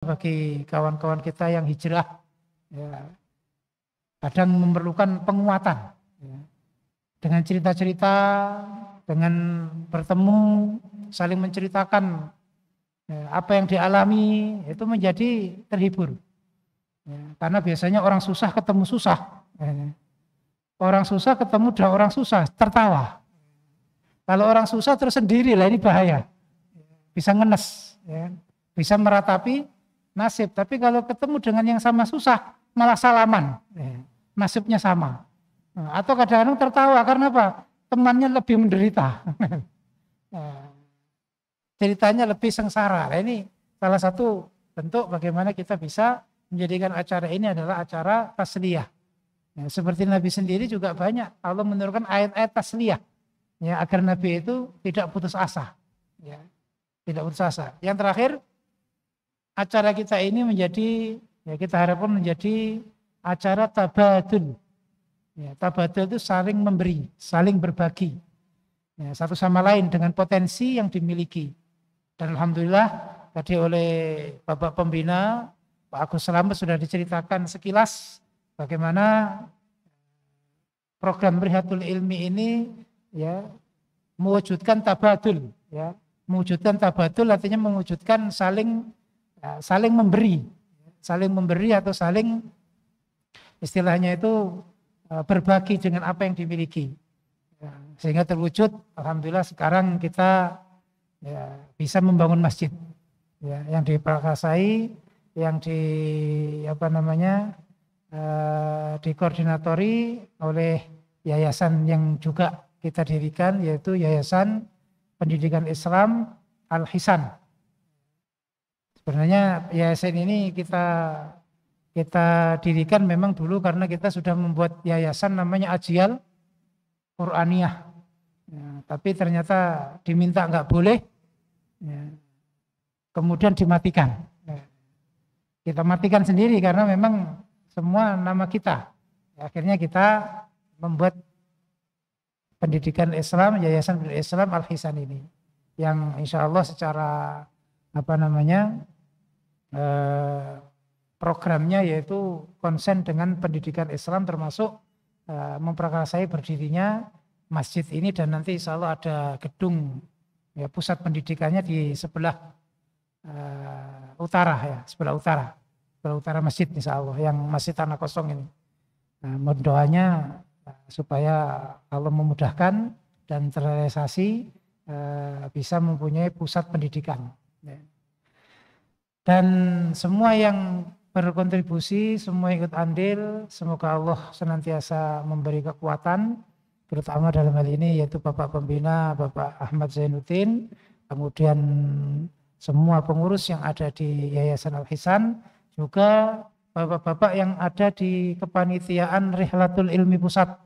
bagi kawan-kawan kita yang hijrah ya, kadang memerlukan penguatan ya. dengan cerita-cerita dengan bertemu saling menceritakan ya, apa yang dialami itu menjadi terhibur ya, karena biasanya orang susah ketemu susah ya. orang susah ketemu dua orang susah tertawa kalau orang susah tersendiri lah ini bahaya bisa ngenes ya. bisa meratapi nasib. Tapi kalau ketemu dengan yang sama susah, malah salaman. Eh, nasibnya sama. Eh, atau kadang-kadang tertawa karena apa? Temannya lebih menderita. Eh, ceritanya lebih sengsara. Nah, ini salah satu bentuk bagaimana kita bisa menjadikan acara ini adalah acara tasliyah. Ya, seperti Nabi sendiri juga banyak Allah menurunkan ayat-ayat tasliyah ya agar Nabi itu tidak putus asa. Ya, tidak putus asa. Yang terakhir acara kita ini menjadi ya kita harapkan menjadi acara tabadul. Ya, tabadul itu saling memberi, saling berbagi. Ya, satu sama lain dengan potensi yang dimiliki. Dan alhamdulillah tadi oleh Bapak pembina Pak Agus Selamat sudah diceritakan sekilas bagaimana program Prihatul Ilmi ini ya mewujudkan tabadul ya mewujudkan tabadul artinya mewujudkan saling ya, saling memberi, saling memberi atau saling istilahnya itu e, berbagi dengan apa yang dimiliki. Ya, sehingga terwujud, alhamdulillah sekarang kita ya, bisa membangun masjid. Ya, yang diperkasai, yang di apa namanya eh, dikoordinatori oleh yayasan yang juga kita dirikan yaitu Yayasan Pendidikan Islam Al-Hisan Sebenarnya yayasan ini kita kita dirikan memang dulu karena kita sudah membuat yayasan namanya Ajial Quraniyah. Ya, tapi ternyata diminta nggak boleh, ya. kemudian dimatikan. Ya. Kita matikan sendiri karena memang semua nama kita. Ya, akhirnya kita membuat pendidikan Islam, yayasan pendidikan Islam Al-Hisan ini. Yang insya Allah secara apa namanya eh, programnya yaitu konsen dengan pendidikan Islam termasuk eh, memperkasai berdirinya masjid ini dan nanti insya Allah ada gedung ya pusat pendidikannya di sebelah uh, utara ya sebelah utara sebelah utara masjid insya Allah yang masih tanah kosong ini. Nah, mendoanya supaya Allah memudahkan dan terrealisasi uh, bisa mempunyai pusat pendidikan Ya. Dan semua yang berkontribusi, semua ikut andil, semoga Allah senantiasa memberi kekuatan, terutama dalam hal ini yaitu Bapak Pembina, Bapak Ahmad Zainuddin, kemudian semua pengurus yang ada di Yayasan Al-Hisan, juga bapak-bapak yang ada di kepanitiaan Rihlatul Ilmi Pusat,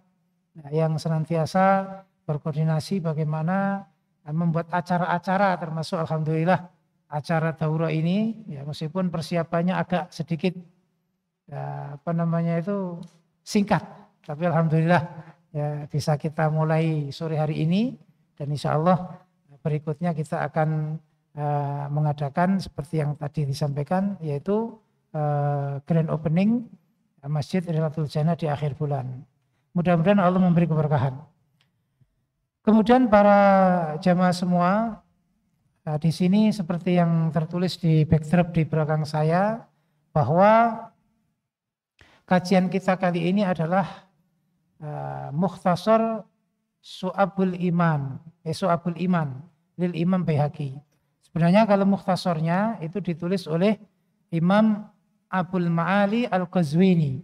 ya, yang senantiasa berkoordinasi bagaimana membuat acara-acara termasuk Alhamdulillah acara Tauro ini ya meskipun persiapannya agak sedikit ya, apa namanya itu singkat tapi alhamdulillah ya bisa kita mulai sore hari ini dan insya Allah berikutnya kita akan uh, mengadakan seperti yang tadi disampaikan yaitu uh, grand opening Masjid Rilatul Jannah di akhir bulan. Mudah-mudahan Allah memberi keberkahan. Kemudian para jamaah semua Nah, di sini seperti yang tertulis di backdrop di belakang saya bahwa kajian kita kali ini adalah uh, Mukhtasar Su'abul Iman, eh, Su'abul Iman lil Imam Baihaqi. Sebenarnya kalau muhtasornya itu ditulis oleh Imam Abul Ma'ali Al-Qazwini.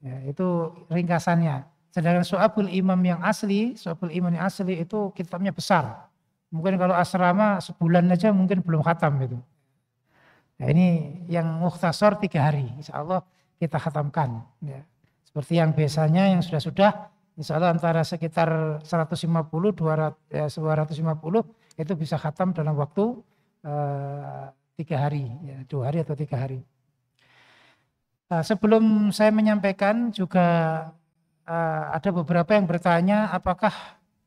Ya, itu ringkasannya. Sedangkan Su'abul Imam yang asli, Su'abul Iman yang asli itu kitabnya besar Mungkin kalau asrama sebulan aja mungkin belum khatam gitu. Nah ini yang muhtasor tiga hari. Insya Allah kita khatamkan. Ya. Seperti yang biasanya yang sudah-sudah insya Allah antara sekitar 150 200 ya, 250 itu bisa khatam dalam waktu eh, tiga hari ya, dua hari atau tiga hari uh, sebelum saya menyampaikan juga uh, ada beberapa yang bertanya apakah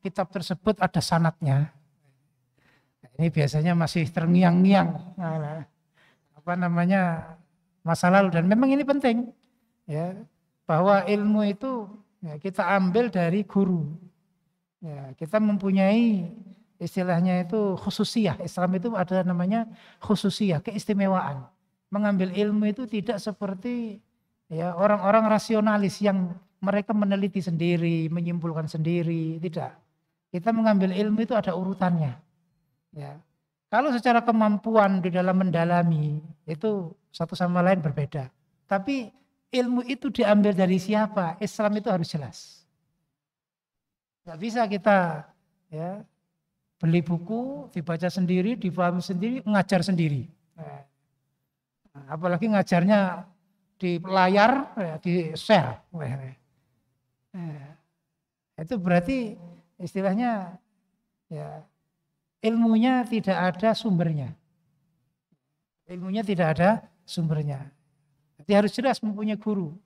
kitab tersebut ada sanatnya ini biasanya masih terngiang-ngiang nah, apa namanya masa lalu dan memang ini penting ya bahwa ilmu itu ya, kita ambil dari guru ya, kita mempunyai istilahnya itu khususiah Islam itu ada namanya khususiah keistimewaan mengambil ilmu itu tidak seperti ya orang-orang rasionalis yang mereka meneliti sendiri menyimpulkan sendiri tidak kita mengambil ilmu itu ada urutannya Ya. Kalau secara kemampuan di dalam mendalami itu satu sama lain berbeda. Tapi ilmu itu diambil dari siapa? Islam itu harus jelas. Gak bisa kita ya beli buku, dibaca sendiri, dipahami sendiri, mengajar sendiri. Nah, apalagi ngajarnya di layar, ya, di share. Nah, itu berarti istilahnya ya ilmunya tidak ada sumbernya. Ilmunya tidak ada sumbernya. Jadi harus jelas mempunyai guru.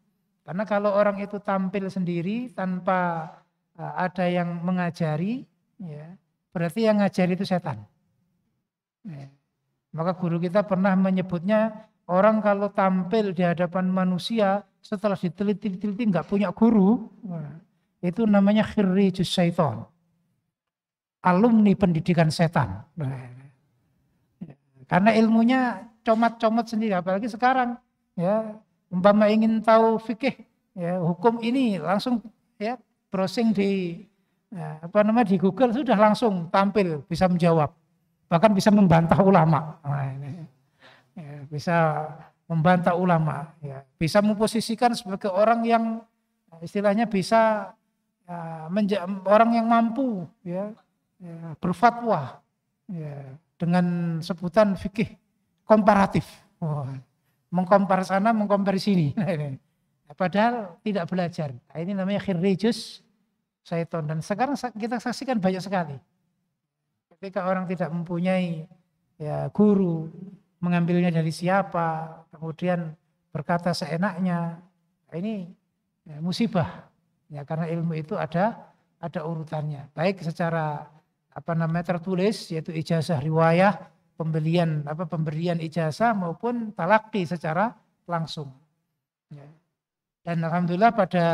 Karena kalau orang itu tampil sendiri tanpa e, ada yang mengajari, ya, berarti yang ngajari itu setan. Ya. Maka guru kita pernah menyebutnya orang kalau tampil di hadapan manusia setelah diteliti-teliti nggak punya guru, itu namanya khirri syaiton alumni pendidikan setan. Nah, karena ilmunya comat-comat sendiri, apalagi sekarang ya umpama ingin tahu fikih ya hukum ini langsung ya browsing di ya, apa namanya di Google sudah langsung tampil bisa menjawab bahkan bisa membantah ulama nah, ini, ya, bisa membantah ulama ya bisa memposisikan sebagai orang yang istilahnya bisa ya, orang yang mampu ya ya, berfatwa ya, dengan sebutan fikih komparatif. Oh, mengkompar sana, mengkompar sini. Nah, nah, padahal tidak belajar. Nah, ini namanya khirrijus syaiton. Dan sekarang kita saksikan banyak sekali. Ketika orang tidak mempunyai ya, guru, mengambilnya dari siapa, kemudian berkata seenaknya. Nah, ini ya, musibah. Ya, karena ilmu itu ada ada urutannya. Baik secara apa namanya tertulis yaitu ijazah riwayah pembelian apa pemberian ijazah maupun talaki secara langsung. Ya. Dan alhamdulillah pada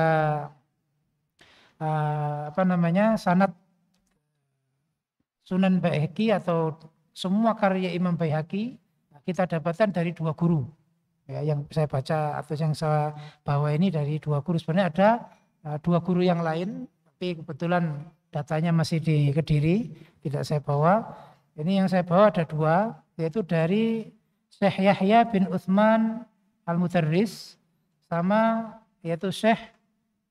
eh, apa namanya sanat Sunan Baihaqi atau semua karya Imam Baihaqi kita dapatkan dari dua guru. Ya, yang saya baca atau yang saya bawa ini dari dua guru sebenarnya ada eh, dua guru yang lain tapi kebetulan datanya masih di Kediri, tidak saya bawa. Ini yang saya bawa ada dua, yaitu dari Syekh Yahya bin Uthman Al-Mutarris sama yaitu Syekh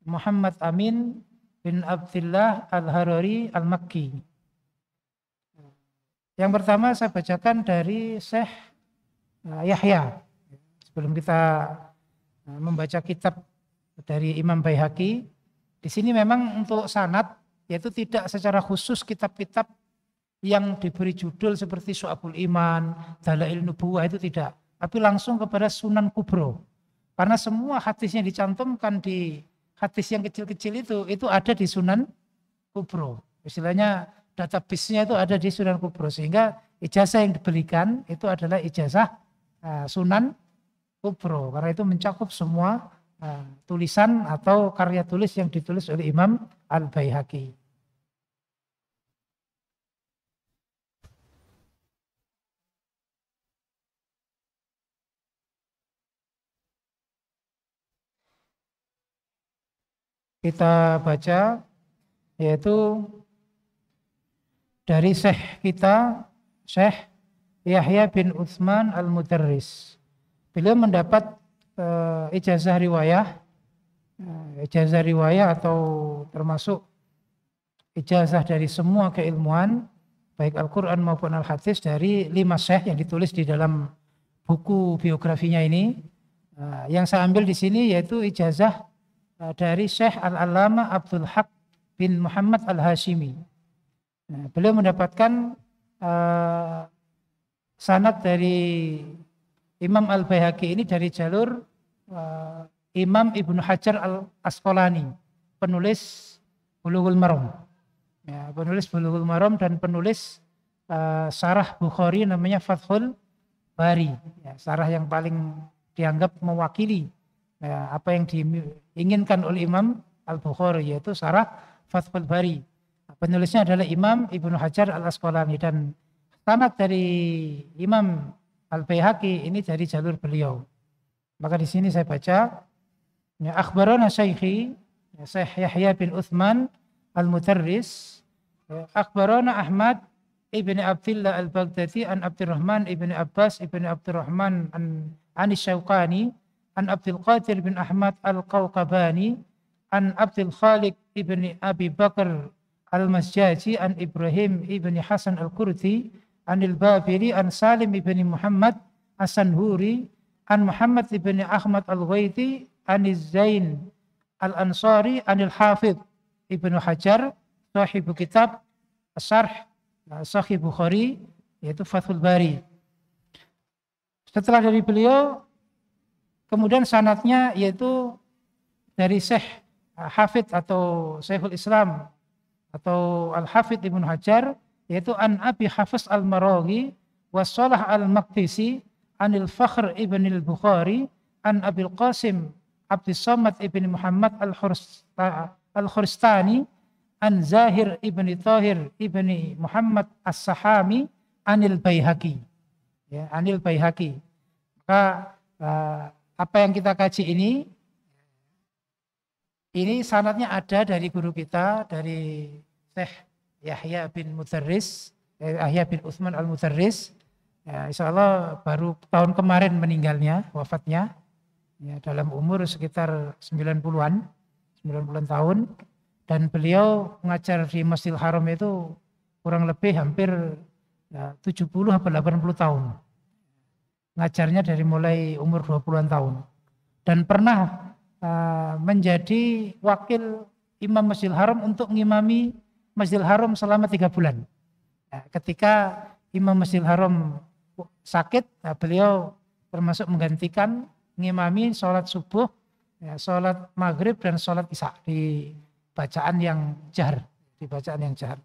Muhammad Amin bin Abdullah al harori Al-Makki. Yang pertama saya bacakan dari Syekh eh, Yahya. Sebelum kita eh, membaca kitab dari Imam Baihaki di sini memang untuk sanat yaitu tidak secara khusus kitab-kitab yang diberi judul seperti Su'abul Iman, Dalail Nubuwah itu tidak. Tapi langsung kepada Sunan Kubro. Karena semua hadis yang dicantumkan di hadis yang kecil-kecil itu, itu ada di Sunan Kubro. Istilahnya database-nya itu ada di Sunan Kubro. Sehingga ijazah yang diberikan itu adalah ijazah eh, Sunan Kubro. Karena itu mencakup semua eh, tulisan atau karya tulis yang ditulis oleh Imam Al-Baihaqi. kita baca yaitu dari Syekh kita Syekh Yahya bin Utsman Al-Mudarris. Beliau mendapat uh, ijazah riwayah eh, ijazah riwayah atau termasuk ijazah dari semua keilmuan baik Al-Qur'an maupun Al-Hadis dari lima syekh yang ditulis di dalam buku biografinya ini. Uh, yang saya ambil di sini yaitu ijazah Eh, dari Syekh Al-Alama Abdul Haq bin Muhammad Al-Hashimi. Nah, beliau mendapatkan uh, sanad dari Imam al bayhaqi ini dari jalur uh, Imam Ibnu Hajar Al-Asqalani, penulis Bulughul Maram. Ya, penulis Bulughul Maram dan penulis uh, Sarah Bukhari namanya Fathul Bari. Ya, sarah yang paling dianggap mewakili ya, apa yang diinginkan oleh Imam Al-Bukhari yaitu Sarah Fathul Bari. Penulisnya adalah Imam Ibnu Hajar Al-Asqalani dan tanak dari Imam Al-Baihaqi ini dari jalur beliau. Maka di sini saya baca ya akhbarana syaikhi ya, Yahya bin Uthman Al-Mutarris ya, akhbarana Ahmad Ibn Abdullah Al-Baghdadi an Abdurrahman Ibn Abbas Ibn Abdurrahman an Anis Syauqani an Abdul Qadir bin Ahmad Al-Qawqabani an Abdul Khalik ibn Abi Bakar Al-Masjaji an Ibrahim ibn Hasan al An anil Babiri an Salim ibn Muhammad As-Sanhuri an Muhammad ibn Ahmad Al-Ghaiti an Zain Al-Ansari anil Hafidh ibn Hajar sahibu kitab asarh Sahih Bukhari yaitu Fathul Bari. Setelah dari beliau Kemudian sanatnya yaitu dari Syekh Hafid atau Syekhul Islam atau Al-Hafid Ibnu Hajar yaitu An Abi Hafiz al Marawi wa Salah Al-Maqdisi Anil Fakhr Ibn Al-Bukhari An Abil Qasim Abdus Samad Ibn Muhammad Al-Khurstani An Zahir Ibn Tahir Ibn Muhammad As-Sahami Anil Baihaqi ya, Anil Baihaqi maka eh, apa yang kita kaji ini ini sanatnya ada dari guru kita dari teh Yahya bin Mutarris eh, Yahya bin Utsman al Mutarris ya, insya Allah baru tahun kemarin meninggalnya wafatnya ya, dalam umur sekitar 90-an 90-an tahun dan beliau mengajar di Masjidil Haram itu kurang lebih hampir ya, 70 atau 80 tahun ngajarnya dari mulai umur 20-an tahun. Dan pernah uh, menjadi wakil imam Masjidil Haram untuk mengimami Masjidil Haram selama tiga bulan. Nah, ketika imam Masjidil Haram sakit, nah beliau termasuk menggantikan mengimami sholat subuh, ya, sholat maghrib dan sholat isya di bacaan yang jahar, di bacaan yang jahar.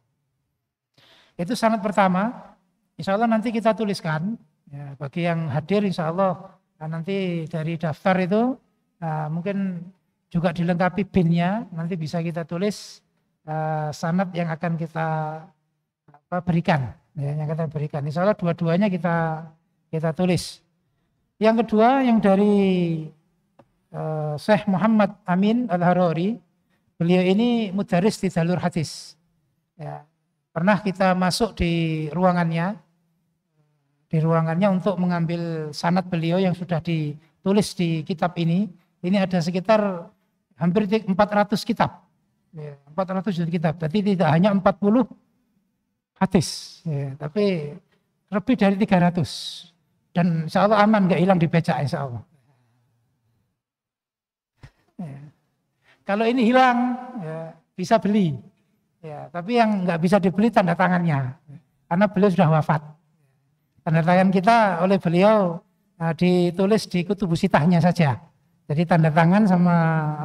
Itu sangat pertama. Insya Allah nanti kita tuliskan Ya, bagi yang hadir insya Allah nah nanti dari daftar itu uh, mungkin juga dilengkapi binnya nanti bisa kita tulis uh, eh, sanat yang akan kita apa, berikan ya, yang kita berikan insya Allah dua-duanya kita kita tulis yang kedua yang dari uh, Syekh Muhammad Amin Al Harori beliau ini mudaris di jalur hadis ya, pernah kita masuk di ruangannya di ruangannya untuk mengambil sanat beliau yang sudah ditulis di kitab ini. Ini ada sekitar hampir 400 kitab. 400 ya, kitab. Jadi tidak hanya 40 hadis, ya, tapi lebih dari 300. Dan insya Allah aman, nggak hilang dibaca insya Allah. Ya. Kalau ini hilang, ya, bisa beli. Ya, tapi yang nggak bisa dibeli tanda tangannya. Karena beliau sudah wafat. Tanda tangan kita oleh beliau uh, ditulis di kutubu sitahnya saja. Jadi tanda tangan sama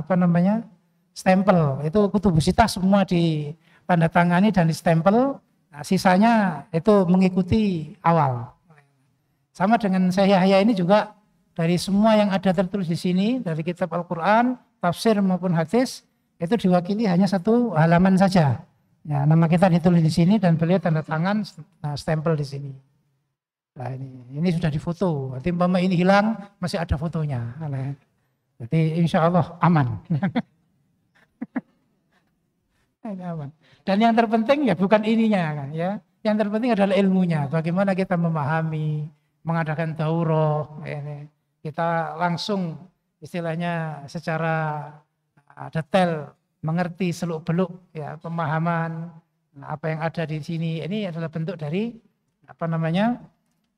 apa namanya stempel itu kutubu sitah semua di tanda tangani dan di stempel. Nah, sisanya itu mengikuti awal. Sama dengan saya Yahya ini juga dari semua yang ada tertulis di sini dari kitab Al-Qur'an, tafsir maupun hadis itu diwakili hanya satu halaman saja. Ya, nama kita ditulis di sini dan beliau tanda tangan nah, stempel di sini. Nah, ini, ini sudah difoto. Nanti mama ini hilang masih ada fotonya. Nah, jadi insya Allah aman. ini aman. Dan yang terpenting ya bukan ininya kan ya. Yang terpenting adalah ilmunya. Bagaimana kita memahami, mengadakan daurah ini. Kita langsung istilahnya secara ah, detail mengerti seluk-beluk ya pemahaman apa yang ada di sini. Ini adalah bentuk dari apa namanya?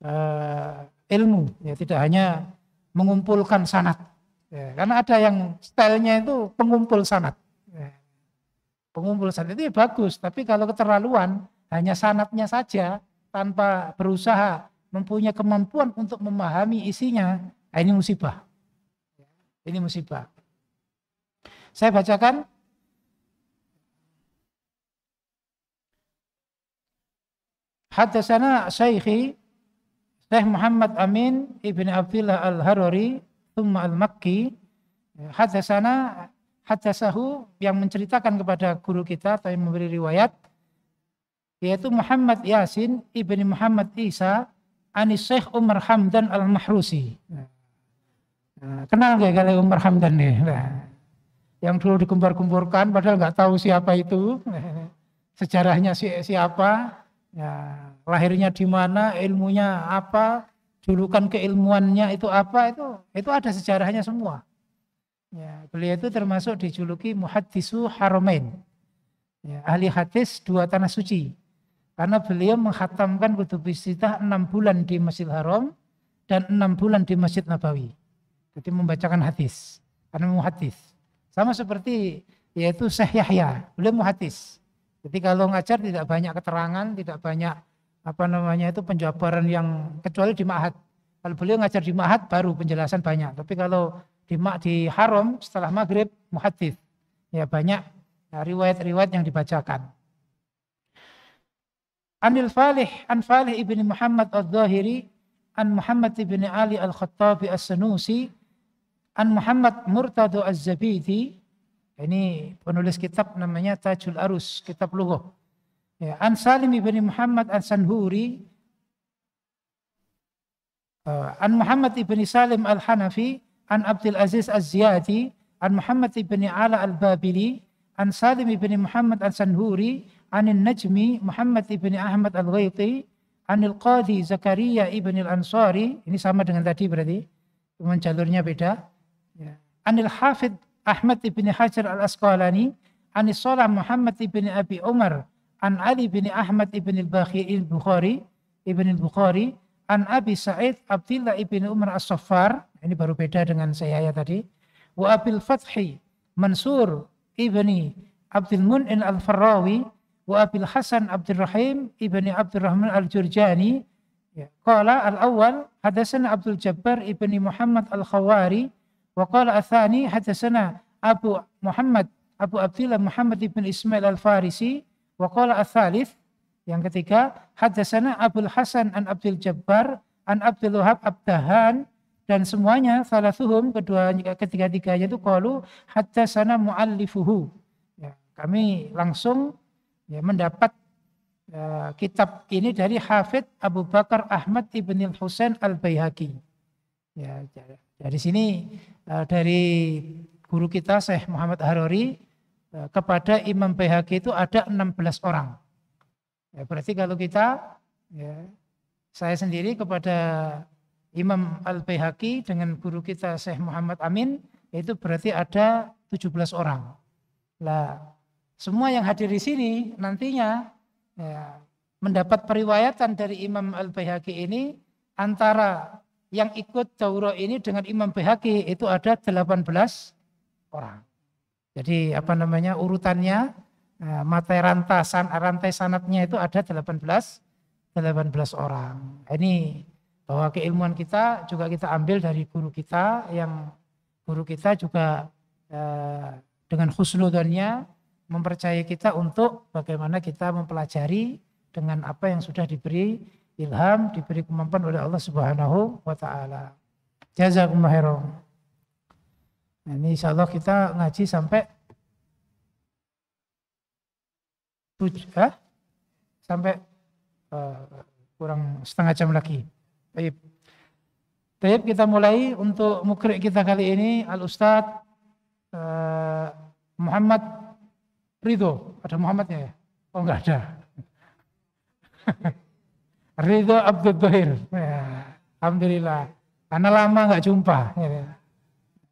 uh, ilmu, ya tidak hanya mengumpulkan sanat. Ya, karena ada yang stylenya itu pengumpul sanat. Ya, pengumpul sanat itu ya bagus, tapi kalau keterlaluan hanya sanatnya saja tanpa berusaha mempunyai kemampuan untuk memahami isinya, nah, ini musibah. Ya, ini musibah. Saya bacakan Haddatsana Syaikhi Syekh Muhammad Amin Ibn Abdullah al Harori Thumma Al-Makki Hadasana Hadasahu yang menceritakan kepada guru kita atau yang memberi riwayat yaitu Muhammad Yasin Ibn Muhammad Isa Anis Syekh Umar Hamdan Al-Mahrusi nah, kenal gak kali Umar Hamdan nih nah, yang dulu dikumpar-kumpurkan padahal nggak tahu siapa itu sejarahnya si, siapa ya lahirnya di mana ilmunya apa julukan keilmuannya itu apa itu itu ada sejarahnya semua ya beliau itu termasuk dijuluki muhaddisu haromen ya, ahli hadis dua tanah suci karena beliau menghatamkan kutub istidah enam bulan di Masjid Haram dan enam bulan di Masjid Nabawi jadi membacakan hadis karena muhadis sama seperti yaitu Syekh Yahya beliau muhadis Ketika lo ngajar tidak banyak keterangan, tidak banyak apa namanya itu penjabaran yang kecuali di ma'had. Kalau beliau ngajar di ma'had baru penjelasan banyak. Tapi kalau di ma di haram setelah maghrib muhadith. Ya banyak ya, riwayat-riwayat yang dibacakan. Anil Falih, An Falih ibn Muhammad al-Zahiri, An Muhammad ibn Ali al-Khattabi as-Sanusi, An Muhammad Murtadu az-Zabidi, ini penulis kitab namanya Tajul Arus, kitab Lugoh. Ya, An Salim ibn Muhammad An Sanhuri uh, An Muhammad ibn Salim Al-Hanafi An Abdul Aziz Az-Ziyadi An Muhammad ibn Ala Al-Babili An Salim ibn Muhammad An Sanhuri An Najmi Muhammad ibn Ahmad al Ghayti. An Al-Qadi Zakaria ibn Al-Ansari ini sama dengan tadi berarti cuma jalurnya beda ya. An Al-Hafidh Ahmad ibn Hajar al-Asqalani an Salah Muhammad ibn Abi Umar an Ali bin Ahmad ibn al-Bakhi al-Bukhari ibn al-Bukhari an Abi Sa'id abdillah ibn Umar as-Saffar ini baru beda dengan saya ya tadi wa Abil Fathi Mansur ibni Abdul Mun'in al-Farrawi wa Abil Hasan Abdul Rahim ibni Abdul Rahman al-Jurjani Ya. Qala al-awwal hadasan Abdul Jabbar ibni Muhammad al-Khawari وقال الثاني athani أبو Abu Muhammad Abu Abdullah Muhammad ibn Ismail al-Farisi الثالث yang ketiga حدثنا أبو Hasan an Abdul Jabbar an Abdul Wahab Abdahan dan semuanya salah suhum kedua ketiga-tiganya itu qalu hadatsana muallifuhu ya, kami langsung ya, mendapat ya, kitab ini dari Hafid Abu Bakar Ahmad Ibn Husain al bayhaqi ya, dari sini Eh, dari guru kita Syekh Muhammad Harori eh, kepada Imam BHG itu ada 16 orang. Ya, berarti kalau kita, ya, saya sendiri kepada Imam al Baihaqi dengan guru kita Syekh Muhammad Amin, itu berarti ada 17 orang. Lah, semua yang hadir di sini nantinya ya, mendapat periwayatan dari Imam al Baihaqi ini antara yang ikut tauro ini dengan Imam Bihaki itu ada 18 orang. Jadi apa namanya urutannya eh, mata rantai san, rantai sanatnya itu ada 18 18 orang. Ini bahwa keilmuan kita juga kita ambil dari guru kita yang guru kita juga eh, dengan khusnudannya mempercayai kita untuk bagaimana kita mempelajari dengan apa yang sudah diberi ilham, diberi kemampuan oleh Allah Subhanahu wa taala. Jazakumullah khairan. Nah, ini insya Allah kita ngaji sampai eh, sampai uh, kurang setengah jam lagi. Baik. Baik, kita mulai untuk mukri kita kali ini Al Ustaz uh, eh, Muhammad Ridho. Ada Muhammadnya ya? Oh enggak ada. Ridho Abdul Dohir. Ya, Alhamdulillah. Karena lama nggak jumpa. Gitu.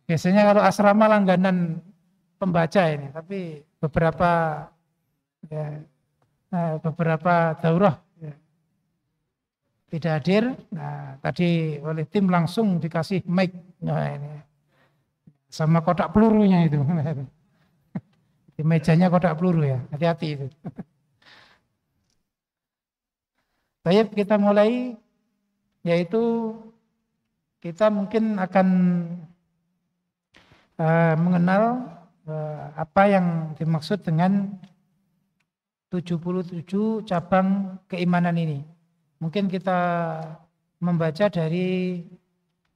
Biasanya kalau asrama langganan pembaca ini, tapi beberapa ya, eh, beberapa daurah ya. tidak hadir. Nah, tadi oleh tim langsung dikasih mic nah, ini. sama kotak pelurunya itu. Di mejanya kotak peluru ya, hati-hati itu. Baik, kita mulai yaitu kita mungkin akan uh, mengenal uh, apa yang dimaksud dengan 77 cabang keimanan ini. Mungkin kita membaca dari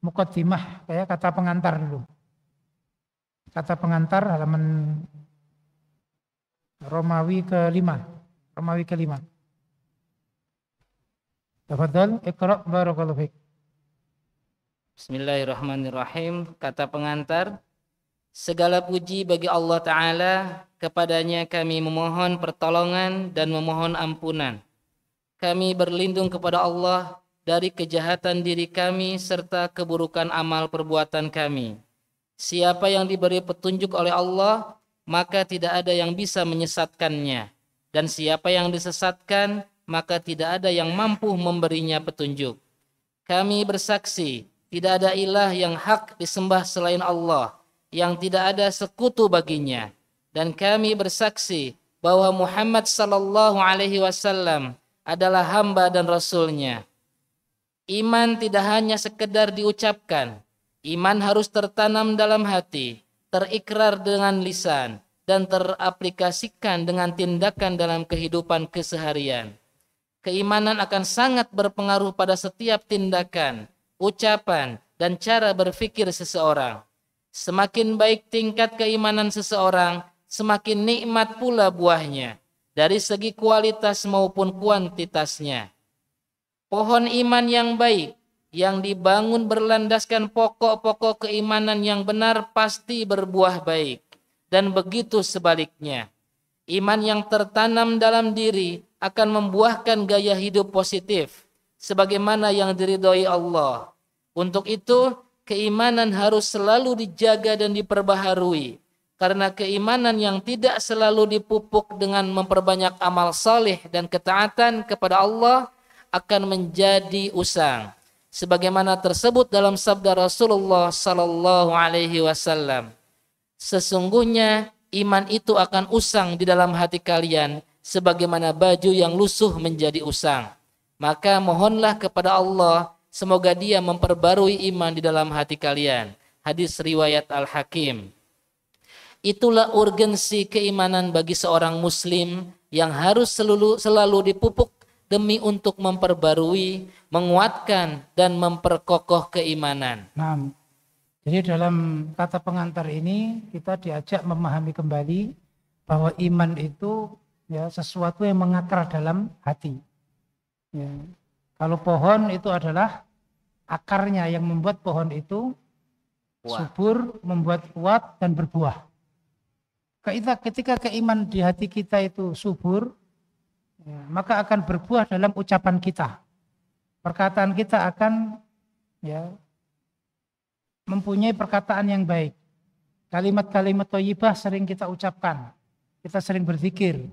mukaddimah kayak kata pengantar dulu. Kata pengantar halaman Romawi kelima. Romawi kelima. Tafadhal, Iqra' barakallahu fiik. Bismillahirrahmanirrahim. Kata pengantar, segala puji bagi Allah taala, kepadanya kami memohon pertolongan dan memohon ampunan. Kami berlindung kepada Allah dari kejahatan diri kami serta keburukan amal perbuatan kami. Siapa yang diberi petunjuk oleh Allah, maka tidak ada yang bisa menyesatkannya. Dan siapa yang disesatkan, maka tidak ada yang mampu memberinya petunjuk. Kami bersaksi, tidak ada ilah yang hak disembah selain Allah, yang tidak ada sekutu baginya. Dan kami bersaksi bahwa Muhammad sallallahu alaihi wasallam adalah hamba dan rasulnya. Iman tidak hanya sekedar diucapkan, iman harus tertanam dalam hati, terikrar dengan lisan, dan teraplikasikan dengan tindakan dalam kehidupan keseharian. Keimanan akan sangat berpengaruh pada setiap tindakan, ucapan, dan cara berpikir seseorang. Semakin baik tingkat keimanan seseorang, semakin nikmat pula buahnya dari segi kualitas maupun kuantitasnya. Pohon iman yang baik yang dibangun berlandaskan pokok-pokok keimanan yang benar pasti berbuah baik dan begitu sebaliknya. Iman yang tertanam dalam diri akan membuahkan gaya hidup positif sebagaimana yang diridhoi Allah. Untuk itu, keimanan harus selalu dijaga dan diperbaharui karena keimanan yang tidak selalu dipupuk dengan memperbanyak amal saleh dan ketaatan kepada Allah akan menjadi usang sebagaimana tersebut dalam sabda Rasulullah sallallahu alaihi wasallam sesungguhnya iman itu akan usang di dalam hati kalian sebagaimana baju yang lusuh menjadi usang. Maka mohonlah kepada Allah semoga dia memperbarui iman di dalam hati kalian. Hadis riwayat Al-Hakim. Itulah urgensi keimanan bagi seorang muslim yang harus selalu, selalu dipupuk demi untuk memperbarui, menguatkan, dan memperkokoh keimanan. Nah. Jadi dalam kata pengantar ini kita diajak memahami kembali bahwa iman itu ya sesuatu yang mengakar dalam hati. Ya. Kalau pohon itu adalah akarnya yang membuat pohon itu subur, membuat kuat dan berbuah. Ketika, ketika keiman di hati kita itu subur, ya, maka akan berbuah dalam ucapan kita. Perkataan kita akan ya mempunyai perkataan yang baik. Kalimat-kalimat toyibah sering kita ucapkan. Kita sering berzikir,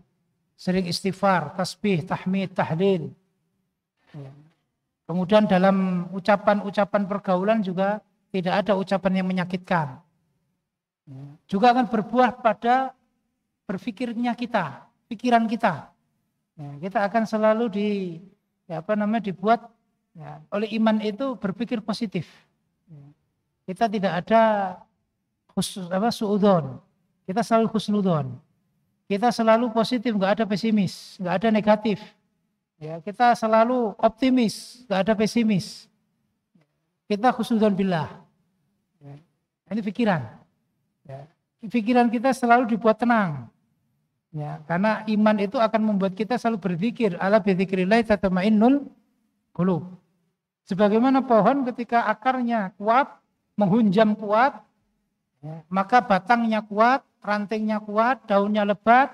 sering istighfar, tasbih, tahmid, tahlil. Kemudian dalam ucapan-ucapan pergaulan juga tidak ada ucapan yang menyakitkan. Juga akan berbuah pada berfikirnya kita, pikiran kita. Ya, kita akan selalu di ya apa namanya dibuat ya, oleh iman itu berpikir positif kita tidak ada khusus apa suudon. Kita selalu khusnudon. Kita selalu positif, nggak ada pesimis, nggak ada negatif. Ya, kita selalu optimis, nggak ada pesimis. Kita khusnudon billah. Ya, ini pikiran. Ya, pikiran kita selalu dibuat tenang. Ya, karena iman itu akan membuat kita selalu berpikir ala bizikrillah tatma'innul qulub. Sebagaimana pohon ketika akarnya kuat menghunjam kuat, maka batangnya kuat, rantingnya kuat, daunnya lebat,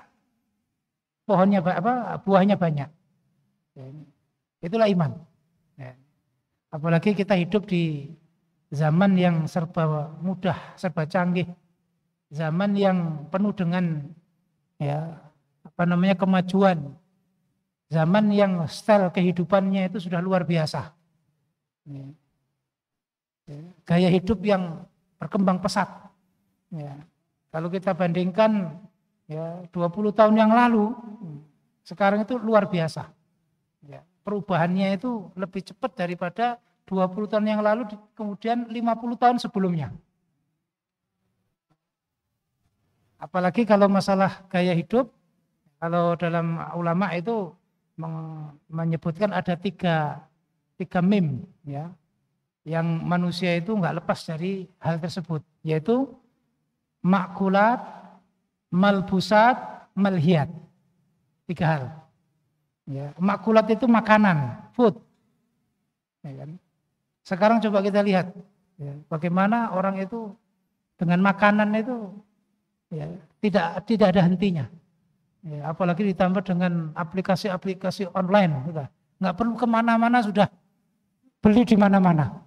pohonnya apa buahnya banyak. Itulah iman. Apalagi kita hidup di zaman yang serba mudah, serba canggih, zaman yang penuh dengan ya apa namanya kemajuan, zaman yang style kehidupannya itu sudah luar biasa gaya hidup yang berkembang pesat. Ya. Kalau kita bandingkan ya 20 tahun yang lalu, sekarang itu luar biasa. Ya. Perubahannya itu lebih cepat daripada 20 tahun yang lalu, kemudian 50 tahun sebelumnya. Apalagi kalau masalah gaya hidup, kalau dalam ulama itu menyebutkan ada tiga tiga mim ya yang manusia itu nggak lepas dari hal tersebut yaitu makulat, malbusat, melihat, Tiga hal. Ya, makulat itu makanan, food. Ya kan? Sekarang coba kita lihat ya, bagaimana orang itu dengan makanan itu ya, tidak tidak ada hentinya. Ya, apalagi ditambah dengan aplikasi-aplikasi online, sudah gitu. nggak perlu kemana-mana sudah beli di mana-mana.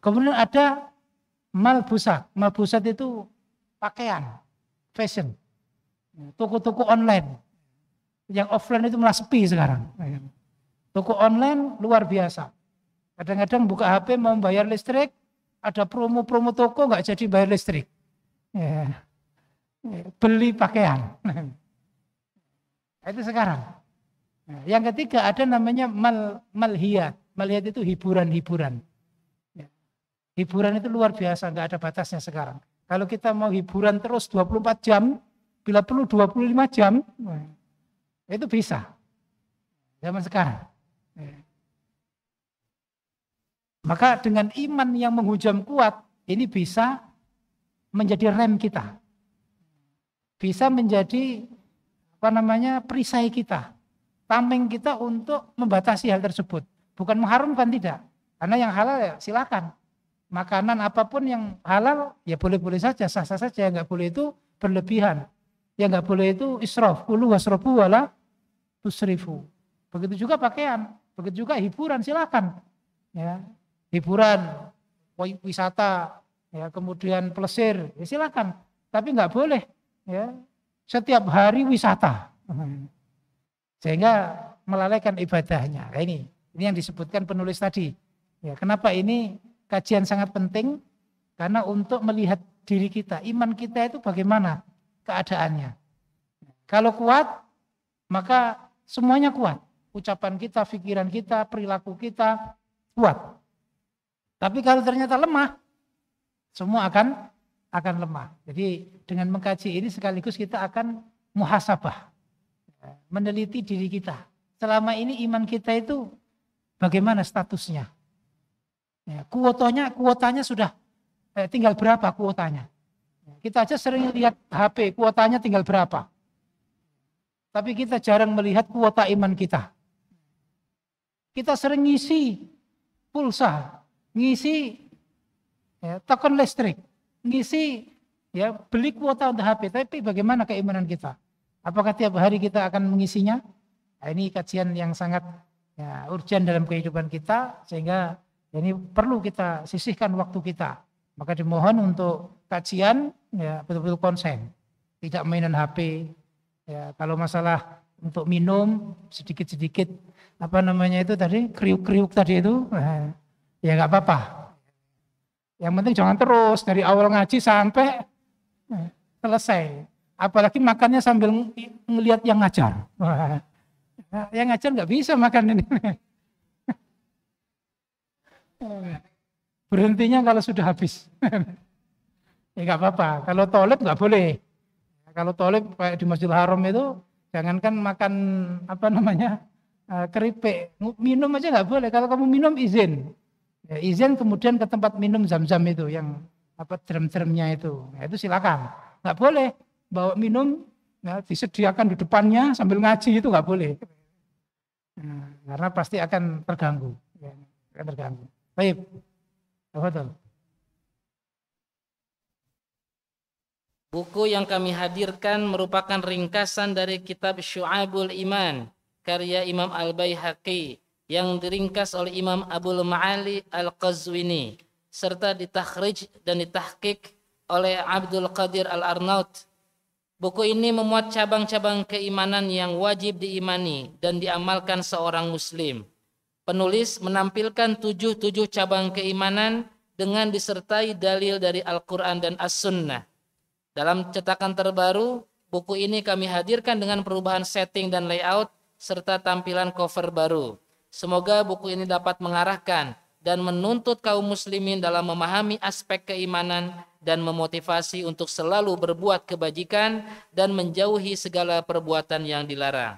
Kemudian ada malbusat. Malbusat itu pakaian, fashion. Toko-toko online. Yang offline itu malah sepi sekarang. Toko online luar biasa. Kadang-kadang buka HP mau bayar listrik, ada promo-promo toko nggak jadi bayar listrik. Ya. Beli pakaian. Nah, itu sekarang. Nah, yang ketiga ada namanya mal malhiat. Malhiat itu hiburan-hiburan Hiburan itu luar biasa, nggak ada batasnya sekarang. Kalau kita mau hiburan terus 24 jam, bila perlu 25 jam, itu bisa. Zaman sekarang. Eh. Maka dengan iman yang menghujam kuat, ini bisa menjadi rem kita. Bisa menjadi apa namanya perisai kita. Tameng kita untuk membatasi hal tersebut. Bukan mengharumkan tidak. Karena yang halal ya silakan makanan apapun yang halal ya boleh-boleh saja sah-sah saja yang nggak boleh itu berlebihan yang nggak boleh itu israf Ulu wasrofu wala tusrifu begitu juga pakaian begitu juga hiburan silakan. ya hiburan wisata ya kemudian pelesir ya silakan tapi nggak boleh ya setiap hari wisata sehingga melalaikan ibadahnya nah, ini ini yang disebutkan penulis tadi ya kenapa ini kajian sangat penting karena untuk melihat diri kita, iman kita itu bagaimana keadaannya. Kalau kuat, maka semuanya kuat. Ucapan kita, pikiran kita, perilaku kita kuat. Tapi kalau ternyata lemah, semua akan akan lemah. Jadi dengan mengkaji ini sekaligus kita akan muhasabah, meneliti diri kita. Selama ini iman kita itu bagaimana statusnya? Ya, kuotanya, kuotanya sudah eh, tinggal berapa kuotanya. Kita aja sering lihat HP, kuotanya tinggal berapa. Tapi kita jarang melihat kuota iman kita. Kita sering ngisi pulsa, ngisi ya, token listrik, ngisi ya beli kuota untuk HP. Tapi bagaimana keimanan kita? Apakah tiap hari kita akan mengisinya? Nah, ini kajian yang sangat ya, urgent dalam kehidupan kita sehingga ini perlu kita sisihkan waktu kita. Maka dimohon untuk kajian ya betul-betul konsen. Tidak mainan HP. Ya, kalau masalah untuk minum sedikit-sedikit apa namanya itu tadi kriuk-kriuk tadi itu nah, ya nggak apa-apa. Yang penting jangan terus dari awal ngaji sampai nah, selesai. Apalagi makannya sambil ngelihat yang ngajar. yang ngajar nggak bisa makan ini. Berhentinya kalau sudah habis. ya nggak apa-apa. Kalau toilet nggak boleh. Kalau toilet kayak di Masjidil Haram itu, jangankan makan apa namanya eh, keripik, minum aja nggak boleh. Kalau kamu minum izin, ya, izin kemudian ke tempat minum zam-zam itu yang apa jerem-jeremnya itu, ya, itu silakan. Nggak boleh bawa minum ya, disediakan di depannya sambil ngaji itu nggak boleh. Nah, karena pasti akan terganggu, ya, akan terganggu. طيب تفضل Buku yang kami hadirkan merupakan ringkasan dari kitab Syu'abul Iman karya Imam Al-Baihaqi yang diringkas oleh Imam Abdul Ma'ali Al-Qazwini serta ditakhrij dan ditahkik oleh Abdul Qadir Al-Arnaut. Buku ini memuat cabang-cabang keimanan yang wajib diimani dan diamalkan seorang muslim penulis menampilkan tujuh-tujuh cabang keimanan dengan disertai dalil dari Al-Quran dan As-Sunnah. Dalam cetakan terbaru, buku ini kami hadirkan dengan perubahan setting dan layout serta tampilan cover baru. Semoga buku ini dapat mengarahkan dan menuntut kaum muslimin dalam memahami aspek keimanan dan memotivasi untuk selalu berbuat kebajikan dan menjauhi segala perbuatan yang dilarang.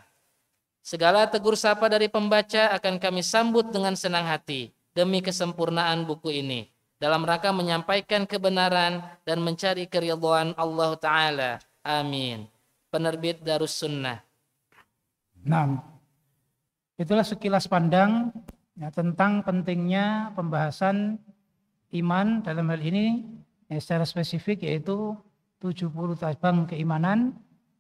Segala tegur sapa dari pembaca akan kami sambut dengan senang hati demi kesempurnaan buku ini dalam rangka menyampaikan kebenaran dan mencari keridhaan Allah taala. Amin. Penerbit Darus Sunnah. Nah, Itulah sekilas pandang ya, tentang pentingnya pembahasan iman dalam hal ini ya, secara spesifik yaitu 70 tabang keimanan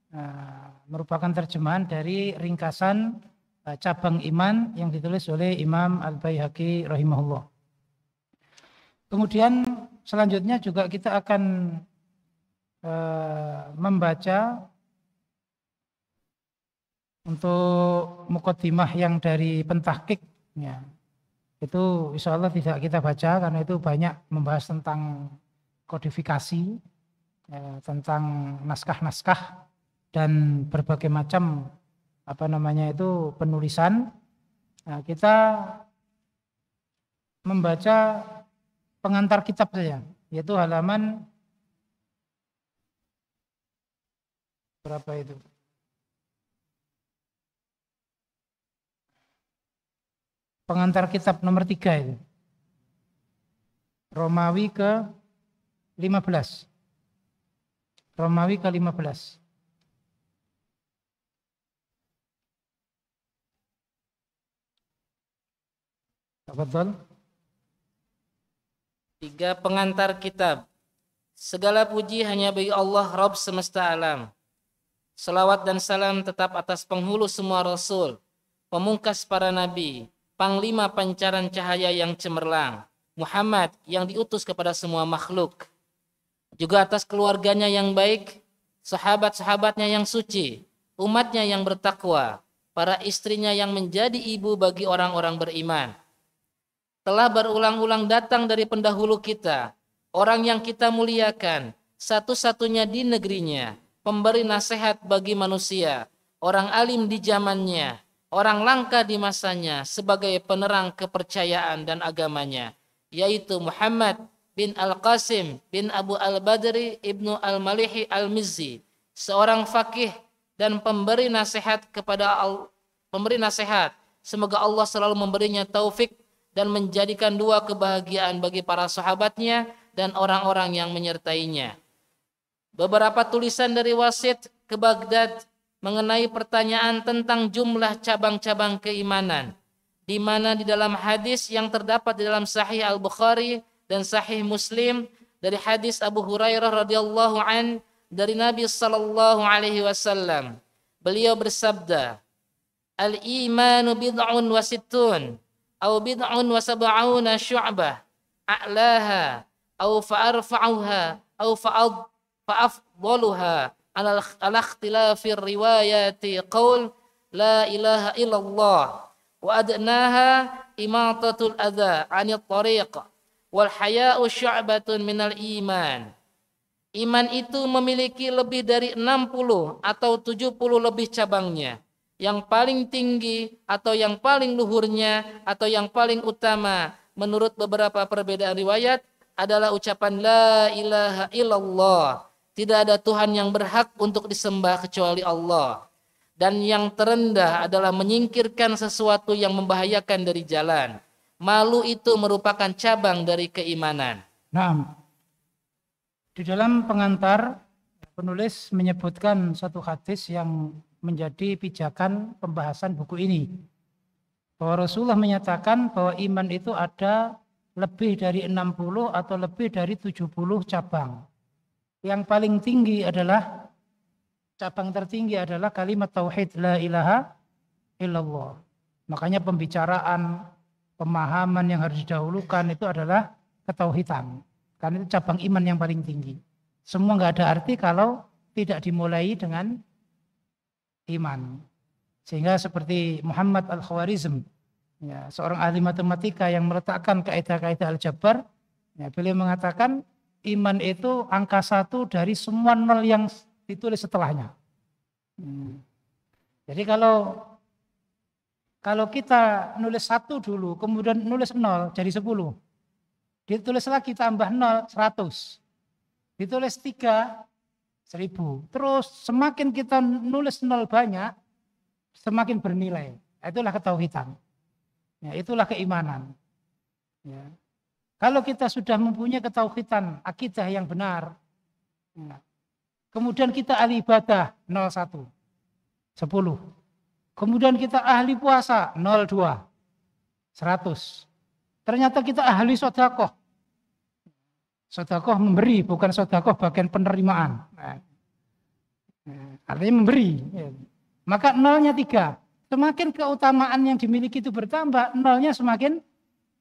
Eh, merupakan terjemahan dari ringkasan eh, cabang iman yang ditulis oleh Imam Al-Baihaqi rahimahullah. Kemudian selanjutnya juga kita akan eh, membaca untuk mukotimah yang dari pentahkik ya. Itu insya Allah tidak kita baca karena itu banyak membahas tentang kodifikasi, ya, tentang naskah-naskah dan berbagai macam apa namanya itu penulisan nah, kita membaca pengantar kitab saja yaitu halaman berapa itu pengantar kitab nomor tiga itu Romawi ke 15 Romawi ke 15 Tafadhal. Tiga pengantar kitab. Segala puji hanya bagi Allah Rabb semesta alam. Salawat dan salam tetap atas penghulu semua rasul, pemungkas para nabi, panglima pancaran cahaya yang cemerlang, Muhammad yang diutus kepada semua makhluk. Juga atas keluarganya yang baik, sahabat-sahabatnya yang suci, umatnya yang bertakwa, para istrinya yang menjadi ibu bagi orang-orang beriman telah berulang-ulang datang dari pendahulu kita, orang yang kita muliakan, satu-satunya di negerinya, pemberi nasihat bagi manusia, orang alim di zamannya, orang langka di masanya sebagai penerang kepercayaan dan agamanya, yaitu Muhammad bin Al-Qasim bin Abu Al-Badri ibnu Al-Malihi Al-Mizzi, seorang fakih dan pemberi nasihat kepada Allah, pemberi nasihat. Semoga Allah selalu memberinya taufik dan menjadikan dua kebahagiaan bagi para sahabatnya dan orang-orang yang menyertainya. Beberapa tulisan dari wasit ke Baghdad mengenai pertanyaan tentang jumlah cabang-cabang keimanan, di mana di dalam hadis yang terdapat di dalam Sahih Al Bukhari dan Sahih Muslim dari hadis Abu Hurairah radhiyallahu an dari Nabi sallallahu alaihi wasallam. Beliau bersabda, "Al-imanu bid'un wasittun au bid'un wa شعبة syu'bah a'laha au fa'arfa'uha au fa'ad fa'afdaluha ala ikhtilafi riwayati qaul la ilaha illallah wa adnaha imatatul adha anit tariq wal haya'u syu'batun iman itu memiliki lebih dari 60 atau 70 lebih cabangnya yang paling tinggi atau yang paling luhurnya atau yang paling utama menurut beberapa perbedaan riwayat adalah ucapan la ilaha illallah. Tidak ada Tuhan yang berhak untuk disembah kecuali Allah. Dan yang terendah adalah menyingkirkan sesuatu yang membahayakan dari jalan. Malu itu merupakan cabang dari keimanan. Nah, di dalam pengantar penulis menyebutkan satu hadis yang menjadi pijakan pembahasan buku ini. Bahwa Rasulullah menyatakan bahwa iman itu ada lebih dari 60 atau lebih dari 70 cabang. Yang paling tinggi adalah cabang tertinggi adalah kalimat tauhid la ilaha illallah. Makanya pembicaraan, pemahaman yang harus didahulukan itu adalah ketauhidan. Karena itu cabang iman yang paling tinggi. Semua nggak ada arti kalau tidak dimulai dengan iman. Sehingga seperti Muhammad al khwarizm ya, seorang ahli matematika yang meletakkan kaidah-kaidah Al-Jabbar, ya, beliau mengatakan iman itu angka satu dari semua nol yang ditulis setelahnya. Hmm. Jadi kalau kalau kita nulis satu dulu, kemudian nulis nol jadi sepuluh, ditulis lagi tambah nol seratus, ditulis tiga seribu. Terus semakin kita nulis nol banyak, semakin bernilai. Itulah ketauhidan. Ya, itulah keimanan. Ya. Kalau kita sudah mempunyai ketauhidan akidah yang benar, ya. kemudian kita ahli ibadah nol satu sepuluh, Kemudian kita ahli puasa nol dua seratus, Ternyata kita ahli sodakoh Sodakoh memberi, bukan sodakoh bagian penerimaan. Nah. artinya memberi. Ya. Maka nolnya tiga. Semakin keutamaan yang dimiliki itu bertambah, nolnya semakin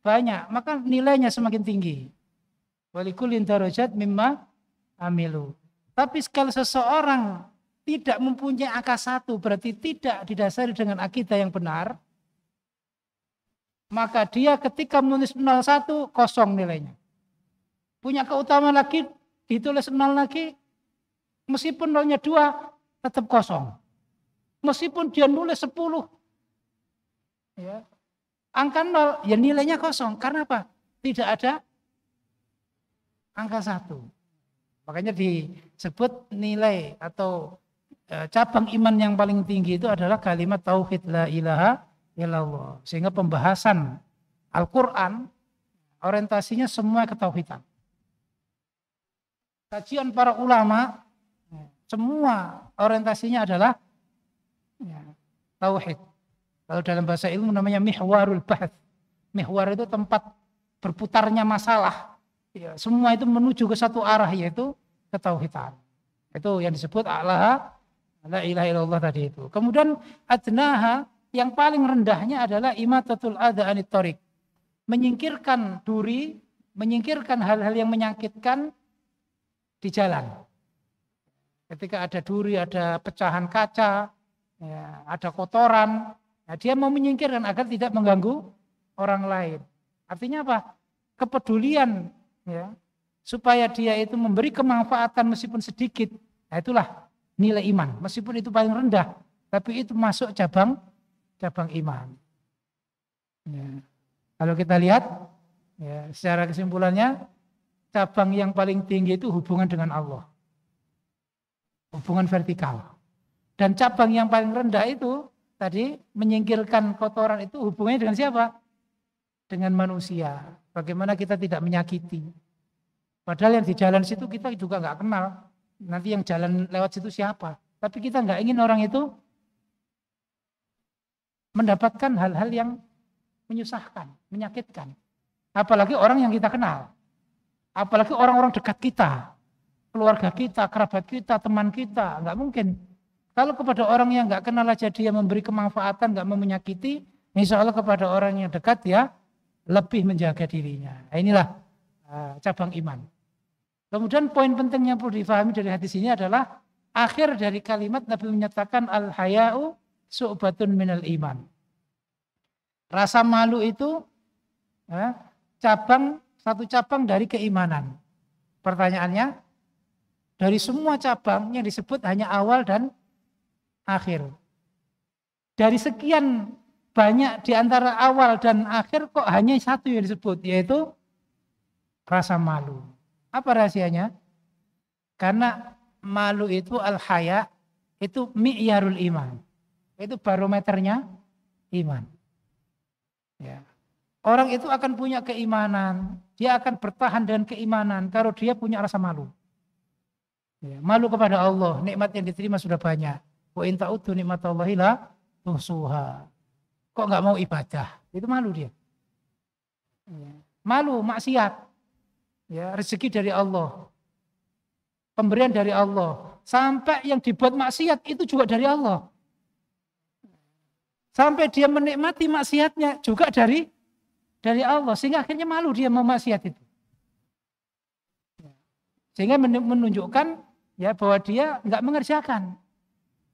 banyak. Maka nilainya semakin tinggi. Walikulin darajat mimma amilu. Tapi sekali seseorang tidak mempunyai angka satu, berarti tidak didasari dengan akidah yang benar, maka dia ketika menulis 01 kosong nilainya punya keutamaan lagi ditulis nol lagi meskipun nolnya dua tetap kosong meskipun dia nulis sepuluh ya angka nol ya nilainya kosong karena apa tidak ada angka satu makanya disebut nilai atau e, cabang iman yang paling tinggi itu adalah kalimat tauhid la ilaha illallah sehingga pembahasan Al-Qur'an orientasinya semua ketauhidan kajian para ulama ya, semua orientasinya adalah ya, tauhid. Kalau dalam bahasa ilmu namanya mihwarul bath. Mihwar itu tempat berputarnya masalah. Ya, semua itu menuju ke satu arah yaitu ketauhidan. Itu yang disebut Allah, la ilaha illallah tadi itu. Kemudian adnaha yang paling rendahnya adalah imatatul adha anitorik. Menyingkirkan duri, menyingkirkan hal-hal yang menyakitkan di jalan. Ketika ada duri, ada pecahan kaca, ya, ada kotoran, ya, dia mau menyingkirkan agar tidak mengganggu orang lain. Artinya apa? Kepedulian, ya, supaya dia itu memberi kemanfaatan meskipun sedikit. Nah itulah nilai iman, meskipun itu paling rendah, tapi itu masuk cabang cabang iman. Ya. Kalau kita lihat, ya, secara kesimpulannya cabang yang paling tinggi itu hubungan dengan Allah. Hubungan vertikal. Dan cabang yang paling rendah itu tadi menyingkirkan kotoran itu hubungannya dengan siapa? Dengan manusia. Bagaimana kita tidak menyakiti. Padahal yang di jalan situ kita juga nggak kenal. Nanti yang jalan lewat situ siapa. Tapi kita nggak ingin orang itu mendapatkan hal-hal yang menyusahkan, menyakitkan. Apalagi orang yang kita kenal. Apalagi orang-orang dekat kita, keluarga kita, kerabat kita, teman kita, nggak mungkin. Kalau kepada orang yang nggak kenal aja dia memberi kemanfaatan, nggak mau menyakiti, insya Allah kepada orang yang dekat ya lebih menjaga dirinya. Nah, inilah eh, cabang iman. Kemudian poin penting yang perlu difahami dari hadis ini adalah akhir dari kalimat Nabi menyatakan al hayau su'batun minal iman. Rasa malu itu eh, cabang satu cabang dari keimanan. Pertanyaannya, dari semua cabang yang disebut hanya awal dan akhir. Dari sekian banyak di antara awal dan akhir kok hanya satu yang disebut, yaitu rasa malu. Apa rahasianya? Karena malu itu al-haya, itu mi'yarul iman. Itu barometernya iman. Ya. Orang itu akan punya keimanan, dia akan bertahan dengan keimanan kalau dia punya rasa malu. Ya, malu kepada Allah, nikmat yang diterima sudah banyak. Wa in nikmat nikmatallahi la suha, Kok nggak mau ibadah? Itu malu dia. Ya, malu maksiat. Ya, rezeki dari Allah. Pemberian dari Allah. Sampai yang dibuat maksiat itu juga dari Allah. Sampai dia menikmati maksiatnya juga dari dari Allah sehingga akhirnya malu dia mau maksiat itu. Sehingga menunjukkan ya bahwa dia nggak mengerjakan.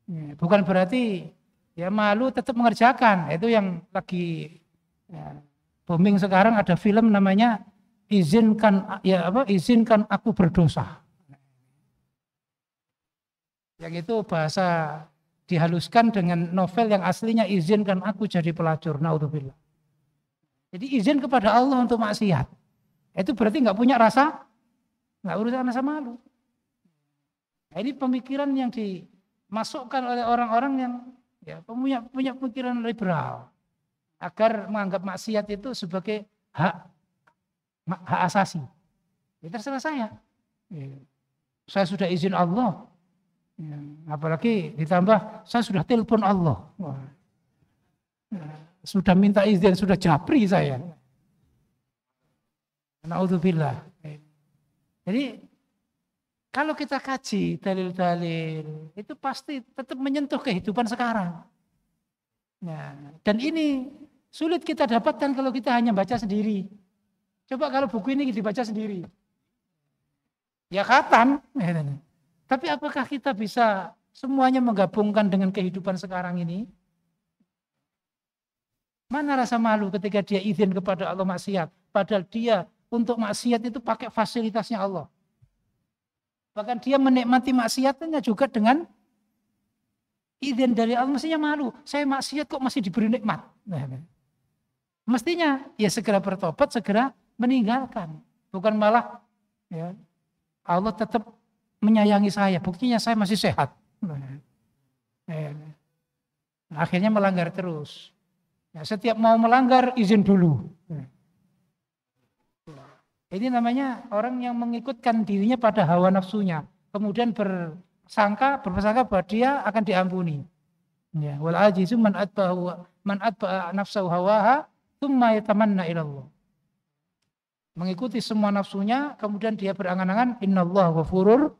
Ya, bukan berarti ya malu tetap mengerjakan. Itu yang lagi ya, booming sekarang ada film namanya izinkan ya apa izinkan aku berdosa. Yang itu bahasa dihaluskan dengan novel yang aslinya izinkan aku jadi pelacur. Naudzubillah. Jadi izin kepada Allah untuk maksiat. Itu berarti nggak punya rasa, nggak urusan rasa malu. Nah, ini pemikiran yang dimasukkan oleh orang-orang yang ya, punya, punya pemikiran liberal. Agar menganggap maksiat itu sebagai hak, hak asasi. Ya, terserah saya. Ya, saya sudah izin Allah. Ya, apalagi ditambah saya sudah telepon Allah. Wah. Ya. Sudah minta izin, sudah japri saya. Na'udzubillah. Jadi kalau kita kaji dalil-dalil itu pasti tetap menyentuh kehidupan sekarang. Nah, dan ini sulit kita dapatkan kalau kita hanya baca sendiri. Coba kalau buku ini dibaca sendiri. Ya khatam. Tapi apakah kita bisa semuanya menggabungkan dengan kehidupan sekarang ini? Mana rasa malu ketika dia izin kepada Allah maksiat. Padahal dia untuk maksiat itu pakai fasilitasnya Allah. Bahkan dia menikmati maksiatnya juga dengan izin dari Allah. Mestinya malu. Saya maksiat kok masih diberi nikmat. Nah, nah. Mestinya ya segera bertobat, segera meninggalkan. Bukan malah ya, Allah tetap menyayangi saya. Buktinya saya masih sehat. Nah, akhirnya melanggar terus. Ya setiap mau melanggar izin dulu. Ini namanya orang yang mengikutkan dirinya pada hawa nafsunya, kemudian bersangka berprasangka bahwa dia akan diampuni. Ya, wal ajizu man atba'u man atba'a nafsahu hawaha tsumma yatamanna ila Allah. Mengikuti semua nafsunya, kemudian dia berangan-angan innallaha ghafurur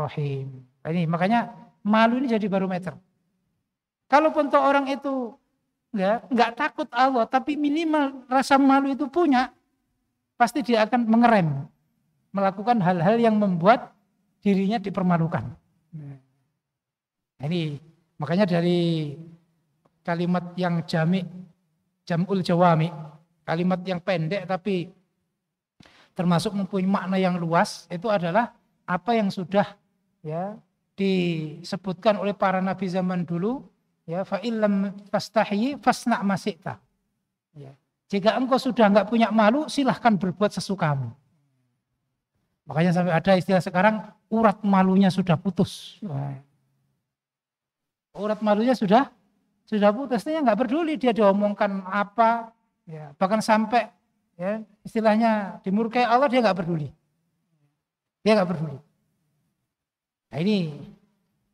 rahim. Nah, ini makanya malu ini jadi barometer. Kalaupun toh orang itu ya nggak takut Allah tapi minimal rasa malu itu punya pasti dia akan mengerem melakukan hal-hal yang membuat dirinya dipermalukan nah, ini makanya dari kalimat yang jamik jamul jawami kalimat yang pendek tapi termasuk mempunyai makna yang luas itu adalah apa yang sudah ya disebutkan oleh para nabi zaman dulu Ya, fa illam tastahi fasna masita. Ya. Jika engkau sudah enggak punya malu, silahkan berbuat sesukamu. Makanya sampai ada istilah sekarang urat malunya sudah putus. Urat malunya sudah sudah putus, dia nggak peduli dia diomongkan apa, ya. bahkan sampai ya, istilahnya dimurkai Allah dia nggak peduli, dia nggak peduli. Nah ini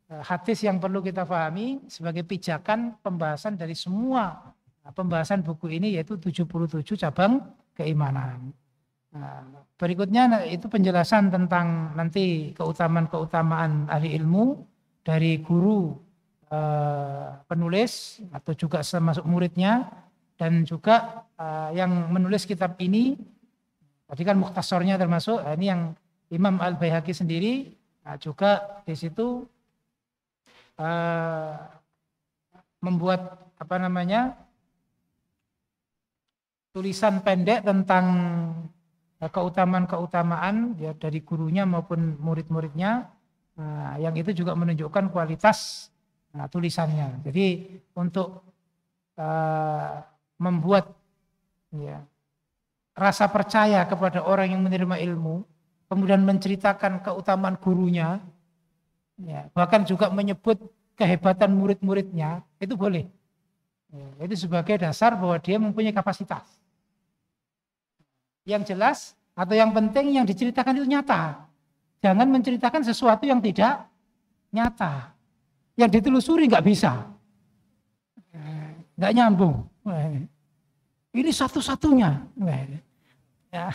Eh, hadis yang perlu kita pahami sebagai pijakan pembahasan dari semua eh, pembahasan buku ini yaitu 77 cabang keimanan. Eh, berikutnya nah, itu penjelasan tentang nanti keutamaan-keutamaan ahli ilmu dari guru penulis atau juga termasuk muridnya dan juga yang menulis kitab ini tadi kan muktasornya termasuk ini yang Imam Al Baihaqi sendiri nah, juga di situ uh, membuat apa namanya tulisan pendek tentang keutamaan-keutamaan ya, dari gurunya maupun murid-muridnya uh, yang itu juga menunjukkan kualitas uh, tulisannya. Jadi untuk uh, membuat ya, rasa percaya kepada orang yang menerima ilmu, kemudian menceritakan keutamaan gurunya, Ya, bahkan juga menyebut kehebatan murid-muridnya itu boleh. Ya, itu sebagai dasar bahwa dia mempunyai kapasitas. Yang jelas atau yang penting yang diceritakan itu nyata. Jangan menceritakan sesuatu yang tidak nyata. Yang ditelusuri nggak bisa. Nggak nyambung. Ini satu-satunya. Ya.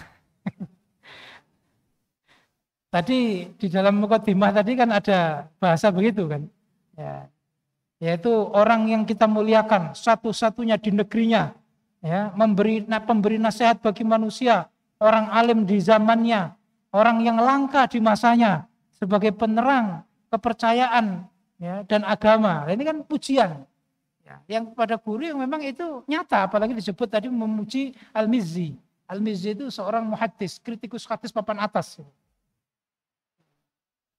Tadi di dalam mukadimah tadi kan ada bahasa begitu kan. Ya. Yaitu orang yang kita muliakan satu-satunya di negerinya ya, memberi nah, pemberi nasihat bagi manusia, orang alim di zamannya, orang yang langka di masanya sebagai penerang kepercayaan ya, dan agama. ini kan pujian ya, yang pada guru yang memang itu nyata, apalagi disebut tadi memuji Al-Mizzi. Al-Mizzi itu seorang muhaddis, kritikus hadis papan atas.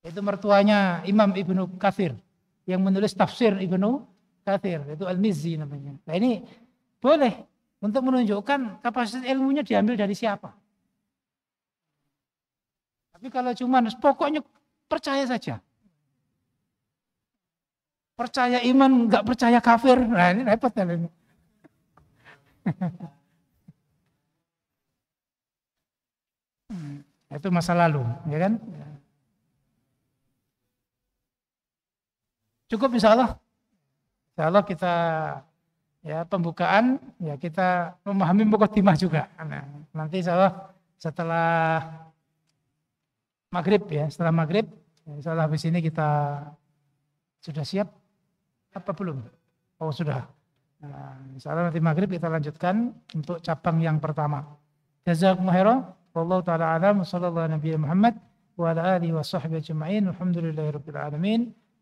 Itu mertuanya Imam Ibnu Kathir yang menulis tafsir Ibnu Kathir, itu Al-Mizzi namanya. Nah ini boleh untuk menunjukkan kapasitas ilmunya diambil dari siapa. Tapi kalau cuman pokoknya percaya saja. Percaya iman, nggak percaya kafir. Nah ini repot ya ini. Hmm, itu masa lalu, ya kan? Cukup insya Allah. Insya Allah kita ya pembukaan ya kita memahami timah juga. Nah, nanti insya Allah setelah maghrib ya setelah maghrib ya, insya Allah habis ini kita sudah siap apa belum? Oh sudah. Nah, insya Allah nanti maghrib kita lanjutkan untuk cabang yang pertama. Jazakumullah khairan. Wallahu taala alam. Sallallahu Nabi Muhammad wa ala alihi wa sahbihi ajma'in. Alhamdulillahirabbil alamin.